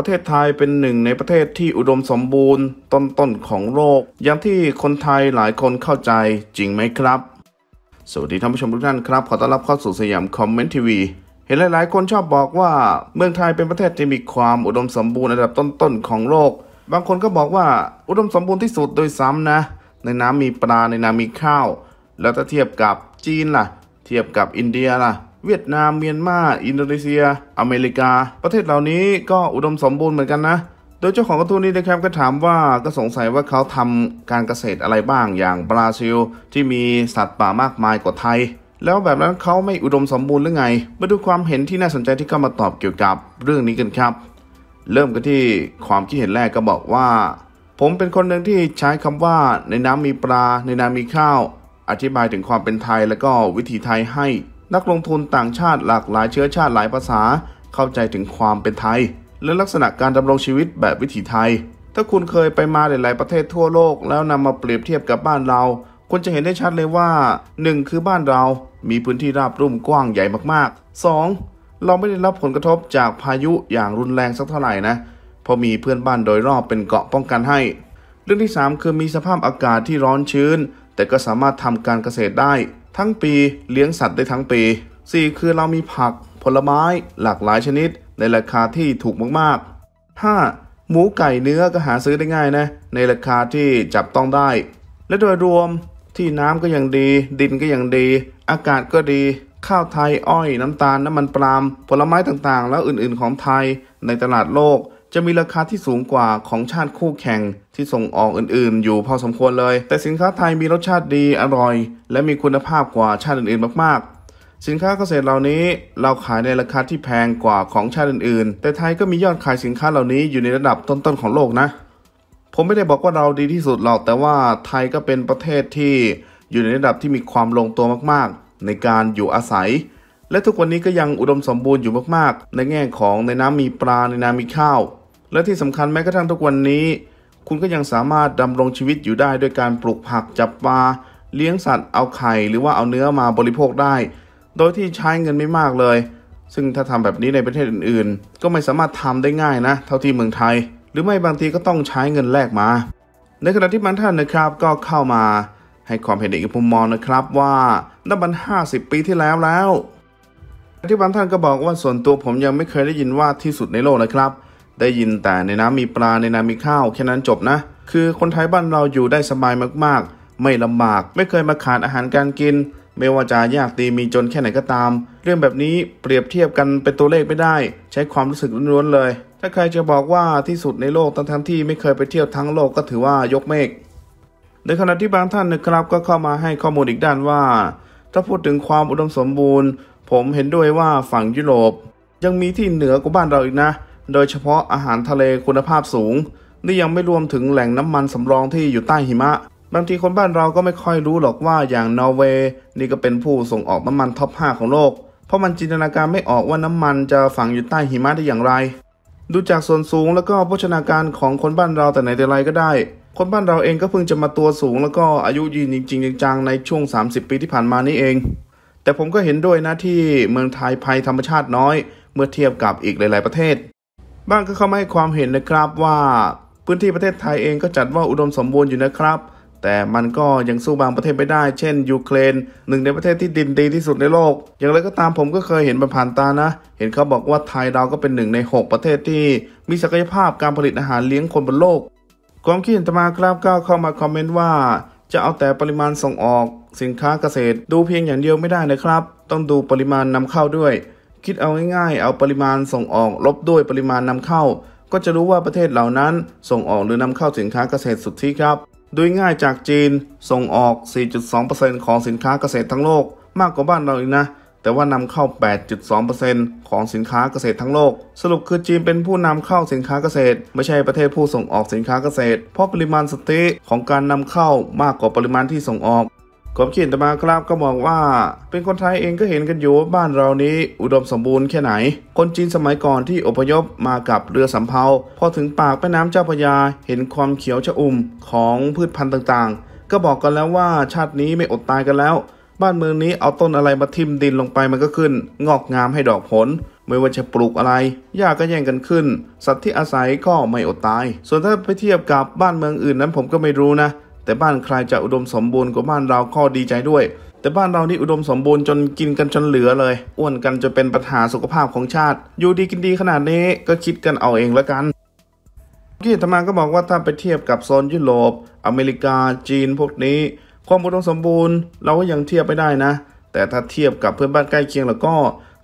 ประเทศไทยเป็นหนึ่งในประเทศที่อุดมสมบูรณ์ ต้นๆของโลกอย่างที่คนไทยหลายคนเข้าใจจริงไหมครับสวัสดีท่านผู้ชมทุกท่านครับ ขอต้อนรับเข้าสู่สยามคอมเมนต์ทีวีเห็นหลายๆคนชอบบอกว่า เมืองไทยเป็นประเทศที่มีความอุดมสมบูรณ์ระดับต้นๆ ของโลกบางคนก็บอกว่าอุดมสมบูรณ์ที่สุดโดยซ้ำนะในน้ำมีปลาในน้ำมีข้าว แล้วถ้าเทียบกับจีนล่ะเทียบกับอินเดียล่ะเวียดนาม เมียนมาอินโดนีเซีย อเมริกา ประเทศเหล่านี้ก็อุดมสมบูรณ์เหมือนกันนะ โดยเจ้าของกระทู้นี้นะครับก็ถามว่าก็สงสัยว่าเขาทำการเกษตรอะไรบ้างอย่างบราซิล ที่มีสัตว์ป่ามากมายกว่าไทย แล้วแบบนั้นเขาไม่อุดมสมบูรณ์หรือไงมาดูความเห็นที่น่าสนใจที่เข้ามาตอบเกี่ยวกับเรื่องนี้กันครับ เริ่มกันที่ความคิดเห็นแรกก็บอกว่า ผมเป็นคนหนึ่งที่ใช้คำว่าในน้ำมีปลา ในน้ำมีข้าว อธิบายถึงความเป็นไทยและก็วิถีไทยให้นักลงทุนต่างชาติหลากหลายเชื้อชาติหลายภาษาเข้าใจถึงความเป็นไทย และลักษณะการดำรงชีวิตแบบวิถีไทย ถ้าคุณเคยไปมาหลายๆประเทศทั่วโลกแล้วนำมาเปรียบเทียบกับบ้านเรา คุณจะเห็นได้ชัดเลยว่า 1. คือบ้านเรามีพื้นที่ราบรุ่มกว้างใหญ่มากๆ 2. เราไม่ได้รับผลกระทบจากพายุอย่างรุนแรงสักเท่าไหร่นะเพราะมีเพื่อนบ้านโดยรอบเป็นเกาะป้องกันให้ เรื่องที่ 3 คือมีสภาพอากาศที่ร้อนชื้น แต่ก็สามารถทำการเกษตรได้ทั้งปีเลี้ยงสัตว์ได้ทั้งปี 4 คือเรามีผัก ผลไม้หลากหลายชนิดในราคาที่ถูกมากๆ 5. หมูไก่เนื้อก็หาซื้อได้ง่ายนะในราคาที่จับต้องได้ และโดยรวมที่น้ำก็ยังดี ดินก็ยังดี อากาศก็ดี ข้าวไทยอ้อยน้ำตาล น้ำมันปาล์มผลไม้ต่างๆ แล้วอื่นๆของไทยในตลาดโลกจะมีราคาที่สูงกว่าของชาติคู่แข่งที่ส่งออกอื่นๆ อยู่พอสมควรเลย แต่สินค้าไทยมีรสชาติดีอร่อยและมีคุณภาพกว่าชาติอื่นๆมาก ๆ สินค้าเกษตรเหล่านี้เราขายในราคาที่แพงกว่าของชาติอื่น ๆ แต่ไทยก็มียอดขายสินค้าเหล่านี้อยู่ในระดับต้น ๆ ของโลกนะ ผมไม่ได้บอกว่าเราดีที่สุดหรอก แต่ว่าไทยก็เป็นประเทศที่อยู่ในระดับที่มีความลงตัวมาก ๆ ในการอยู่อาศัย และทุกวันนี้ก็ยังอุดมสมบูรณ์อยู่มาก ๆ ในแง่ของในน้ำมีปลาในน้ำมีข้าวและที่สำคัญแม้กระทั่งทุกวันนี้ คุณก็ยังสามารถดำรงชีวิตอยู่ได้ ด้วยการปลูกผักจับปลา เลี้ยงสัตว์เอาไข่หรือว่าเอาเนื้อมาบริโภคได้ โดยที่ใช้เงินไม่มากเลย ซึ่งถ้าทำแบบนี้ในประเทศอื่นๆ ก็ไม่สามารถทำได้ง่ายนะ เท่าที่เมืองไทย หรือไม่บางทีก็ต้องใช้เงินแลกมา ในขณะที่บางท่านนะครับก็เข้ามา ให้ความเห็นอีกมุมมองนะครับว่านับบัน50 ปีที่แล้วแล้วที่บางท่านก็บอกว่าส่วนตัวผมยังไม่เคยได้ยินว่าที่สุดในโลกนะครับได้ยินแต่ในน้ำมีปลาในนามีข้าวแค่นั้นจบนะ คือคนไทยบ้านเราอยู่ได้สบายมากๆ ไม่ลำบาก ไม่เคยมาขาดอาหารการกินไม่ว่าจะยากดีมีจนแค่ไหนก็ตาม เรื่องแบบนี้เปรียบเทียบกันเป็นตัวเลขไม่ได้ใช้ความรู้สึกล้วนๆ เลย ถ้าใครจะบอกว่าที่สุดในโลกตั้งทั้งที่ไม่เคยไปเที่ยวทั้งโลกก็ถือว่ายกเมฆในขณะที่บางท่านนะครับ ก็เข้ามาให้ข้อมูลอีกด้านว่า ถ้าพูดถึงความอุดมสมบูรณ์ ผมเห็นด้วยว่าฝั่งยุโรป ยังมีที่เหนือกว่าบ้านเราอีกนะโดยเฉพาะอาหารทะเลคุณภาพสูง นี่ยังไม่รวมถึงแหล่งน้ำมันสำรองที่อยู่ใต้หิมะ บางทีคนบ้านเราก็ไม่ค่อยรู้หรอกว่าอย่างนอร์เวย์ นี่ก็เป็นผู้ส่งออกน้ำมันท็อป5ของโลก เพราะมันจินตนาการไม่ออกว่าน้ำมันจะฝังอยู่ใต้หิมะได้อย่างไร ดูจากส่วนสูงแล้วก็โภชนาการของคนบ้านเราแต่ไหนแต่ไรก็ได้ คนบ้านเราเองก็เพิ่งจะมาตัวสูง แล้วก็อายุยืนจริงๆจังๆในช่วง 30ปีที่ผ่านมานี้เอง แต่ผมก็เห็นด้วยนะที่เมืองไทยภัยธรรมชาติน้อย เมื่อเทียบกับอีกหลาย ๆประเทศบ้างก็เข้ามาให้ความเห็นนะครับว่า พื้นที่ประเทศไทยเองก็จัดว่าอุดมสมบูรณ์อยู่นะครับ แต่มันก็ยังสู้บางประเทศไม่ได้เช่นยูเครนหนึ่ง ในประเทศที่ดินดีที่สุดในโลก อย่างไรก็ตามผมก็เคยเห็นผ่านตานะ เห็นเขาบอกว่าไทยเราก็เป็นหนึ่งใน 6 ประเทศที่มีศักยภาพการผลิตอาหารเลี้ยงคนบนโลกความคิดเห็นตมาครับก้าวเข้ามาคอมเมนต์ว่าจะเอาแต่ปริมาณส่งออกสินค้าเกษตรดูเพียงอย่างเดียวไม่ได้นะครับ ต้องดูปริมาณนำเข้าด้วยคิดเอาง่ายๆ เอาปริมาณส่งออกลบด้วยปริมาณนำเข้า ก็จะรู้ว่าประเทศเหล่านั้นส่งออกหรือนำเข้าสินค้าเกษตรสุทธิครับ โดยง่ายจากจีนส่งออก 4.2%ของสินค้าเกษตรทั้งโลก มากกว่าบ้านเราอีกนะแต่ว่านำเข้า 8.2%ของสินค้าเกษตรทั้งโลกสรุปคือจีนเป็นผู้นำเข้าสินค้าเกษตร ไม่ใช่ประเทศผู้ส่งออกสินค้าเกษตร เพราะปริมาณสติของการนำเข้ามากกว่าปริมาณที่ส่งออกความคิดตมาครับก็มองว่า เป็นคนไทยเองก็เห็นกันอยู่ว่าบ้านเรานี้ อุดมสมบูรณ์แค่ไหน คนจีนสมัยก่อนที่อพยพมากับเรือสำเภา พอถึงปากแม่น้ำเจ้าพยา เห็นความเขียวชอุ่มของพืชพันธุ์ต่างๆ ก็บอกกันแล้วว่าชาตินี้ไม่อดตายกันแล้ว บ้านเมืองนี้เอาต้นอะไรมาทิ่มดินลงไปมันก็ขึ้น งอกงามให้ดอกผลไม่ว่าจะปลูกอะไรหญ้าก็แย่งกันขึ้น สัตว์ที่อาศัยก็ไม่อดตาย ส่วนถ้าไปเทียบกับบ้านเมืองอื่นนั้นผมก็ไม่รู้นะแต่บ้านใครจะอุดมสมบูรณ์กว่าบ้านเราก็ดีใจด้วย แต่บ้านเรานี่อุดมสมบูรณ์จนกินกันจนเหลือเลย อ้วนกันจะเป็นปัญหาสุขภาพของชาติ อยู่ดีกินดีขนาดนี้ก็คิดกันเอาเองละกันกี่ธรรมาก็บอกว่าถ้าไปเทียบกับโซนยุโรปอเมริกา จีน พวกนี้ ความอุดมสมบูรณ์ เราก็ยังเทียบไม่ได้นะ แต่ถ้าเทียบกับเพื่อนบ้านใกล้เคียงแล้วก็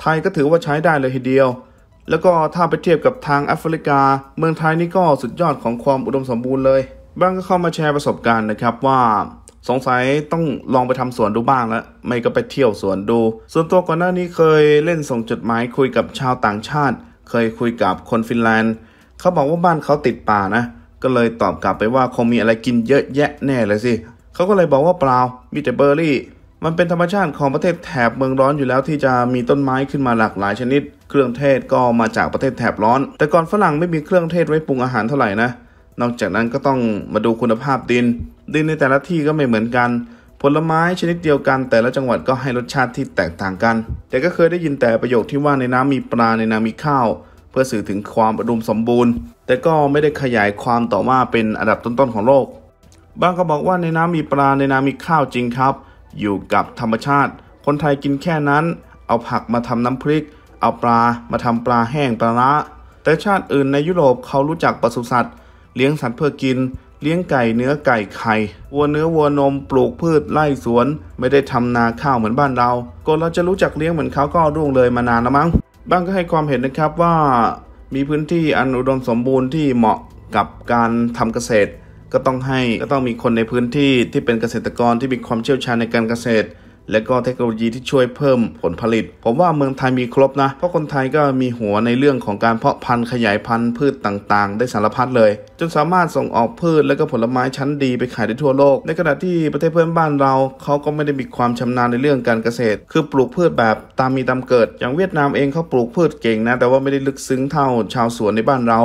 ไทยก็ถือว่าใช้ได้เลยทีเดียว แล้วก็ถ้าไปเทียบกับทางแอฟริกา เมืองไทยนี่ก็สุดยอดของความอุดมสมบูรณ์เลยบ้างก็เข้ามาแชร์ประสบการณ์นะครับว่า สงสัยต้องลองไปทำสวนดูบ้างแล้วไม่ก็ไปเที่ยวสวนดู ส่วนตัวก่อนหน้านี้เคยเล่นส่งจดหมายคุยกับชาวต่างชาติ เคยคุยกับคนฟินแลนด์เขาบอกว่าบ้านเขาติดป่านะก็เลยตอบกลับไปว่าคงมีอะไรกินเยอะแยะแน่เลยสิเขาก็เลยบอกว่าเปล่ามีแต่เบอร์รี่มันเป็นธรรมชาติของประเทศแถบเมืองร้อนอยู่แล้วที่จะมีต้นไม้ขึ้นมาหลากหลายชนิด เครื่องเทศก็มาจากประเทศแถบร้อน แต่ก่อนฝรั่งไม่มีเครื่องเทศไว้ปรุงอาหารเท่าไหร่นะนอกจากนั้นก็ต้องมาดูคุณภาพดิน ดินในแต่ละที่ก็ไม่เหมือนกัน ผลไม้ชนิดเดียวกัน แต่ละจังหวัดก็ให้รสชาติที่แตกต่างกัน แต่ก็เคยได้ยินแต่ประโยคที่ว่าในน้ำมีปลาในนามีข้าว เพื่อสื่อถึงความอุดมสมบูรณ์ แต่ก็ไม่ได้ขยายความต่อว่าเป็นอันดับต้นๆของโลกบางก็บอกว่าในน้ำมีปลาในนามีข้าวจริงครับ อยู่กับธรรมชาติ คนไทยกินแค่นั้น เอาผักมาทำน้ำพริก เอาปลามาทำปลาแห้งปลาละแต่ชาติอื่นในยุโรปเขารู้จักปศุสัตว์เลี้ยงสัตว์เพื่อกิน เลี้ยงไก่เนื้อไก่ไข่ วัวเนื้อวัวนม ปลูกพืชไร่สวน ไม่ได้ทำนาข้าวเหมือนบ้านเรากนเราจะรู้จักเลี้ยงเหมือนเขาก็ร่วงเลยมานานแล้วมั้ง บ้างก็ให้ความเห็นนะครับว่า มีพื้นที่อันอุดมสมบูรณ์ที่เหมาะกับการทำเกษตร ก็ต้องให้ก็ต้องมีคนในพื้นที่ที่เป็นเกษตรกรที่มีความเชี่ยวชาญในการเกษตรและก็เทคโนโลยีที่ช่วยเพิ่มผลผลิต ผมว่าเมืองไทยมีครบนะ เพราะคนไทยก็มีหัวในเรื่องของการเพาะพันธุ์ ขยายพันธุ์พืชต่าง ๆ ได้สารพัดเลยจนสามารถส่งออกพืชและก็ผลไม้ชั้นดีไปขายได้ทั่วโลก ในขณะที่ประเทศเพื่อนบ้านเราเขาก็ไม่ได้มีความชำนาญในเรื่องการเกษตร คือปลูกพืชแบบ ตามมีตามเกิดอย่างเวียดนามเองเขาปลูกพืชเก่งนะแต่ว่าไม่ได้ลึกซึ้งเท่าชาวสวนในบ้านเรา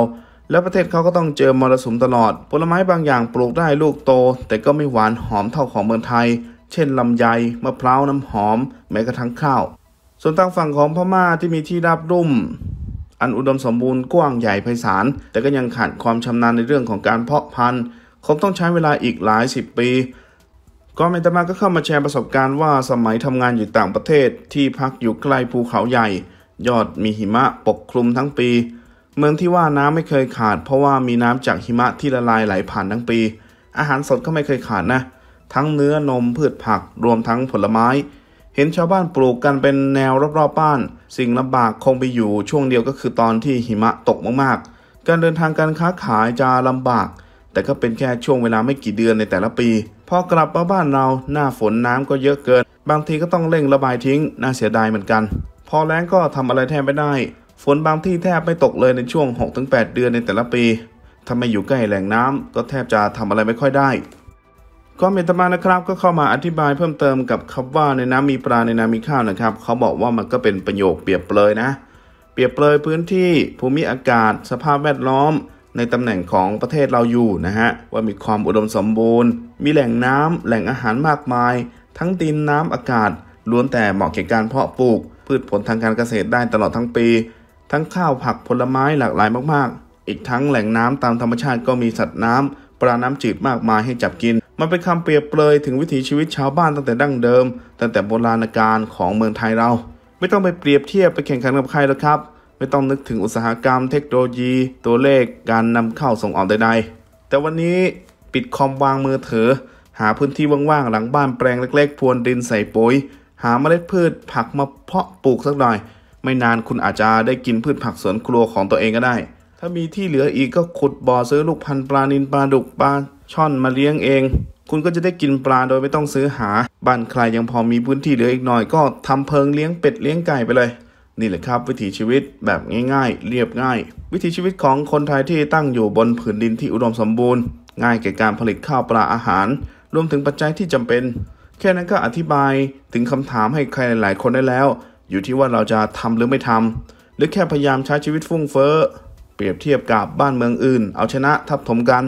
แล้วประเทศเขาก็ต้องเจอมรสุมตลอด ผลไม้บางอย่างปลูกได้ลูกโต แต่ก็ไม่หวานหอมเท่าของเมืองไทยช่นลำไยมะพร้าวน้ำหอมแม้กระทั่งข้าว ส่วนทางฝั่งของพม่าที่มีที่ราบรุ่ม อันอุดมสมบูรณ์กว้างใหญ่ไพศาล แต่ก็ยังขาดความชำนาญในเรื่องของการเพาะพันธุ์คงต้องใช้เวลาอีกหลายสิบปีก่อนเมตมาก็เข้ามาแชร์ประสบการณ์ว่าสมัยทำงานอยู่ต่างประเทศที่พักอยู่ใกล้ภูเขาใหญ่ ยอดมีหิมะปกคลุมทั้งปี เมืองที่ว่าน้ำไม่เคยขาดเพราะว่ามีน้ำจากหิมะที่ละลายไหลผ่านทั้งปี อาหารสดก็ไม่เคยขาดนะเทั้งเนื้อนมพืชผัก รวมทั้งผลไม้ เห็นชาวบ้านปลูกกันเป็นแนวรอบๆบ้าน สิ่งลำบากคงไปอยู่ช่วงเดียวก็คือตอนที่หิมะตกมาก ๆการเดินทางการค้าขายจะลำบาก แต่ก็เป็นแค่ช่วงเวลาไม่กี่เดือนในแต่ละปีพอกลับมาบ้านเรา หน้าฝนน้ำก็เยอะเกิน บางทีก็ต้องเร่งระบายทิ้งน่าเสียดายเหมือนกันพอแล้งก็ทำอะไรแทบไม่ได้ ฝนบางที่แทบไม่ตกเลยในช่วง6-8เดือนในแต่ละปีถ้าไม่อยู่ใกล้แหล่งน้ำก็แทบจะทำอะไรไม่ค่อยได้ก็ามเห็ตมานะครับก็เข้ามาอธิบายเพิ่มเติมกับคำว่าในน้ำามีปลาในน้ำมีข้าวนะครับเขาบอกว่ามันก็เป็นประโยคเปรียบเปรยนะ เปรียบเปรยพื้นที่ภูมิอากาศ สภาพแวดล้อม ในตำแหน่งของประเทศเราอยู่นะฮะ ว่ามีความอุดมสมบูรณ์ มีแหล่งน้ำแหล่งอาหารมากมาย ทั้งดิน น้ำอากาศล้วนแต่เหมาะแก่การเพาะปลูก พืชผลทางการเกษตรได้ตลอดทั้งปี ทั้งข้าวผักผลไม้หลากหลายมาก ๆ อีกทั้งแหล่งน้ำตามธรรมชาติก็มีสัตว์น้ำปลาน้ำจืดมากมายให้จับกินมันเป็นคำเปรียบเปรยถึงวิถีชีวิตชาวบ้านตั้งแต่ดั้งเดิมตั้งแต่โบราณกาลของเมืองไทยเรา ไม่ต้องไปเปรียบเทียบไปแข่งขันกับใครแล้วครับ ไม่ต้องนึกถึงอุตสาหกรรมเทคโนโลยีตัวเลขการนำเข้าส่งออกใดๆแต่วันนี้ปิดคอมวางมือเถออหาพื้นที่ว่างๆหลังบ้านแปลงเล็กๆพรวนดินใส่ปุ๋ย หาเมล็ดพืชผักมาเพาะปลูกสักหน่อย ไม่นานคุณอาจจะได้กินพืชผักสวนครัวของตัวเองก็ได้ ถ้ามีที่เหลืออีกก็ขุดบ่อซื้อลูกพันธุ์ปลานินปลาดุกปลาช่อนมาเลี้ยงเอง คุณก็จะได้กินปลาโดยไม่ต้องซื้อหา บ้านใครยังพอมีพื้นที่เหลืออีกหน่อยก็ทำเพิงเลี้ยงเป็ดเลี้ยงไก่ไปเลย นี่แหละครับวิถีชีวิตแบบง่าย ๆ เรียบง่าย วิถีชีวิตของคนไทยที่ตั้งอยู่บนผืนดินที่อุดมสมบูรณ์ง่ายแก่การผลิตข้าวปลาอาหาร รวมถึงปัจจัยที่จำเป็น แค่นั้นก็อธิบายถึงคำถามให้ใครหลายๆคนได้แล้ว อยู่ที่ว่าเราจะทำหรือไม่ทำ หรือแค่พยายามใช้ชีวิตฟุ่งเฟ้อเปรียบเทียบกับบ้านเมืองอื่น เอาชนะทับถมกัน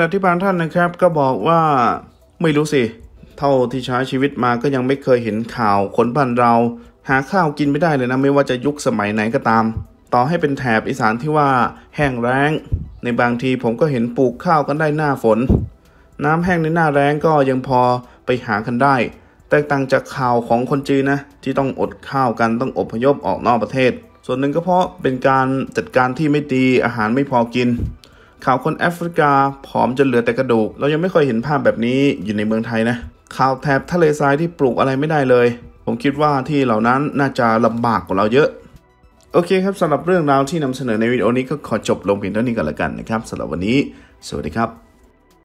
ณะที่บางท่านนะครับก็บอกว่า ไม่รู้สิ เท่าที่ใช้ชีวิตมาก็ยังไม่เคยเห็นข่าวคนบ้านเรา หาข้าวกินไม่ได้เลยนะไม่ว่าจะยุคสมัยไหนก็ตาม ต่อให้เป็นแถบอีสานที่ว่าแห้งแรงในบางทีผมก็เห็นปลูกข้าวกันได้หน้าฝน น้ำแห้งในหน้าแรงก็ยังพอไปหากันได้ แตกต่างจากข่าวของคนจีนนะที่ต้องอดข้าวกันต้องอพยพออกนอกประเทศ ส่วนหนึ่งก็เพราะเป็นการจัดการที่ไม่ดีอาหารไม่พอกินข่าวคนแอฟริกาผอมจนเหลือแต่กระดูก เรายังไม่เคยเห็นภาพแบบนี้อยู่ในเมืองไทยนะข่าวแถบทะเลทรายที่ปลูกอะไรไม่ได้เลย ผมคิดว่าที่เหล่านั้นน่าจะลำบากกว่าเราเยอะ โอเคครับสำหรับเรื่องราวที่นำเสนอในวิดีโอนี้ก็ขอจบลงเพียงเท่านี้กันละกันนะครับสำหรับวันนี้ สวัสดีครับ